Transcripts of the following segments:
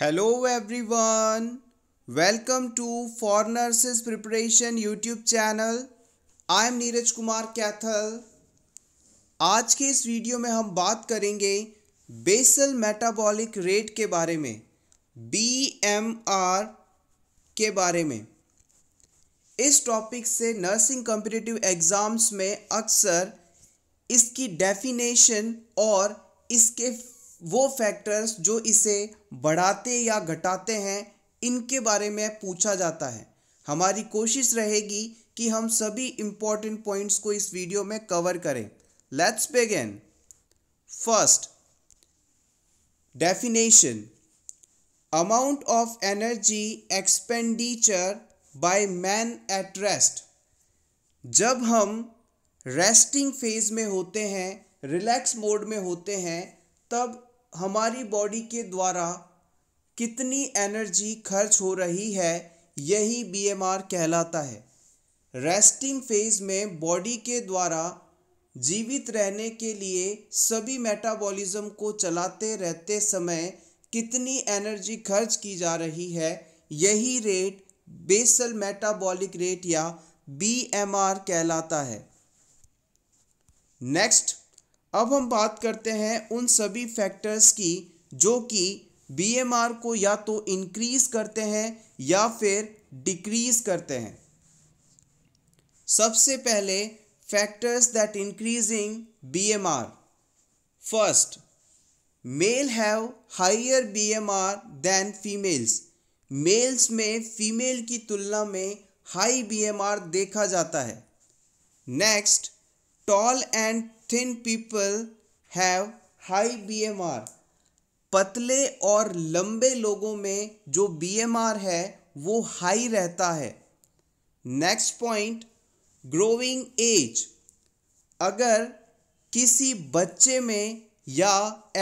hello everyone welcome to for Foreigners preparation YouTube channel I am Neeraj Kumar Kaithal आज के इस video में हम बात करेंगे बेसल मेटाबॉलिक रेट के बारे में बी एम आर के बारे में इस टॉपिक से नर्सिंग कम्पिटिटिव एग्ज़ाम्स में अक्सर इसकी डेफिनेशन और इसके वो फैक्टर्स जो इसे बढ़ाते या घटाते हैं इनके बारे में पूछा जाता है हमारी कोशिश रहेगी कि हम सभी इम्पॉर्टेंट पॉइंट्स को इस वीडियो में कवर करें let's begin first definition amount of energy expenditure by man at rest जब हम रेस्टिंग फेज में होते हैं रिलैक्स मोड में होते हैं तब हमारी बॉडी के द्वारा कितनी एनर्जी खर्च हो रही है यही बीएमआर कहलाता है रेस्टिंग फेज में बॉडी के द्वारा जीवित रहने के लिए सभी मेटाबॉलिज्म को चलाते रहते समय कितनी एनर्जी खर्च की जा रही है यही रेट बेसल मेटाबॉलिक रेट या बी कहलाता है नेक्स्ट अब हम बात करते हैं उन सभी फैक्टर्स की जो कि बीएमआर को या तो इंक्रीज करते हैं या फिर डिक्रीज करते हैं सबसे पहले factors that increasing BMR first male have M BMR then females males में फीमेल की तुलना में हाई बीएमआर देखा जाता है next tall and thin people have high B M R पतले और लंबे लोगों में जो बी एम आर है वो हाई रहता है नेक्स्ट पॉइंट ग्रोइंग एज अगर किसी बच्चे में या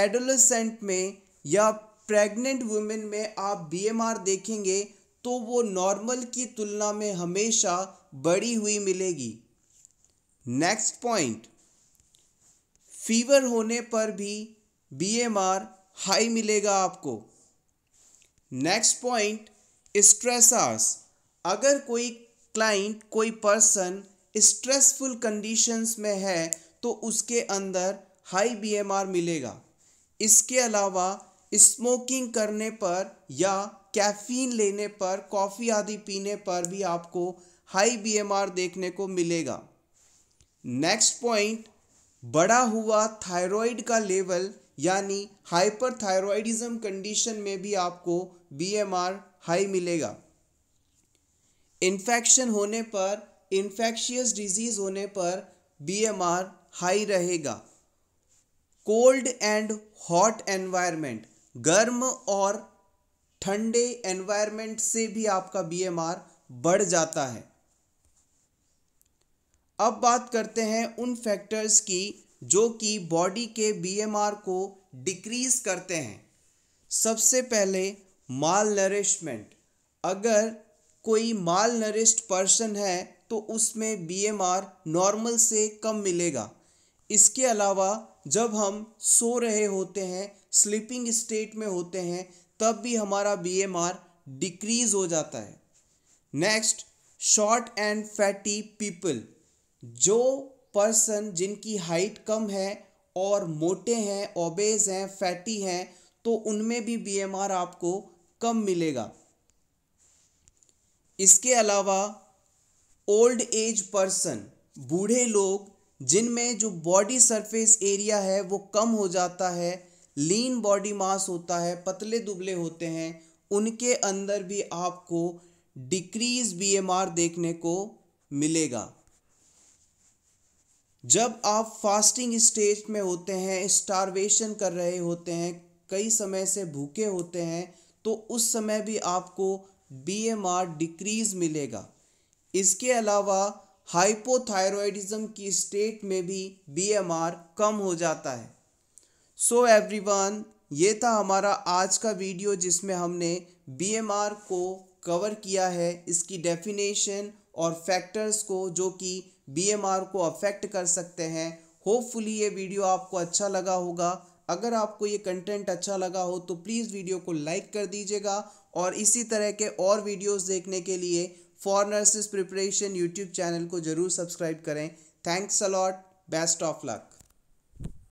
एडोलसेंट में या प्रेग्नेंट वुमेन में आप बी एम आर देखेंगे तो वो नॉर्मल की तुलना में हमेशा बड़ी हुई मिलेगी नेक्स्ट पॉइंट फीवर होने पर भी बीएमआर हाई मिलेगा आपको नेक्स्ट पॉइंट स्ट्रेसर्स अगर कोई क्लाइंट कोई पर्सन स्ट्रेसफुल कंडीशंस में है तो उसके अंदर हाई बीएमआर मिलेगा इसके अलावा स्मोकिंग करने पर या कैफीन लेने पर कॉफ़ी आदि पीने पर भी आपको हाई बीएमआर देखने को मिलेगा नेक्स्ट पॉइंट बढ़ा हुआ थायराइड का लेवल यानी हाइपरथायरॉयडिज्म कंडीशन में भी आपको बीएमआर हाई मिलेगा इन्फेक्शन होने पर इन्फेक्शियस डिजीज होने पर बीएमआर हाई रहेगा कोल्ड एंड हॉट एनवायरनमेंट गर्म और ठंडे एनवायरनमेंट से भी आपका बीएमआर बढ़ जाता है अब बात करते हैं उन फैक्टर्स की जो कि बॉडी के बीएमआर को डिक्रीज करते हैं सबसे पहले माल नरिशमेंट अगर कोई माल नरिश्ड पर्सन है तो उसमें बीएमआर नॉर्मल से कम मिलेगा इसके अलावा जब हम सो रहे होते हैं स्लीपिंग स्टेट में होते हैं तब भी हमारा बीएमआर डिक्रीज हो जाता है next short and fatty people जो पर्सन जिनकी हाइट कम है और मोटे हैं ओबेज हैं फैटी हैं तो उनमें भी बीएमआर आपको कम मिलेगा इसके अलावा ओल्ड एज पर्सन बूढ़े लोग जिनमें जो बॉडी सरफेस एरिया है वो कम हो जाता है लीन बॉडी मास होता है पतले दुबले होते हैं उनके अंदर भी आपको डिक्रीज बीएमआर देखने को मिलेगा जब आप फास्टिंग स्टेज में होते हैं स्टारवेशन कर रहे होते हैं कई समय से भूखे होते हैं तो उस समय भी आपको बी एम आर डिक्रीज मिलेगा इसके अलावा हाइपोथायरॉयडिज्म की स्टेट में भी बी एम आर कम हो जाता है सो so एवरीवन ये था हमारा आज का वीडियो जिसमें हमने बी एम आर को कवर किया है इसकी डेफिनेशन और फैक्टर्स को जो कि बीएमआर को अफेक्ट कर सकते हैं होपफुली ये वीडियो आपको अच्छा लगा होगा अगर आपको ये कंटेंट अच्छा लगा हो तो प्लीज़ वीडियो को लाइक कर दीजिएगा और इसी तरह के और वीडियोस देखने के लिए for nurses preparation YouTube channel को ज़रूर सब्सक्राइब करें thanks a lot best of luck